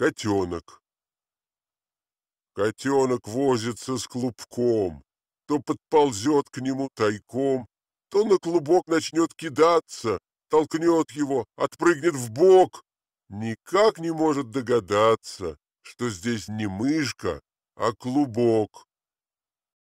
Котенок. Котенок возится с клубком, то подползет к нему тайком, то на клубок начнет кидаться, толкнет его, отпрыгнет в бок. Никак не может догадаться, что здесь не мышка, а клубок.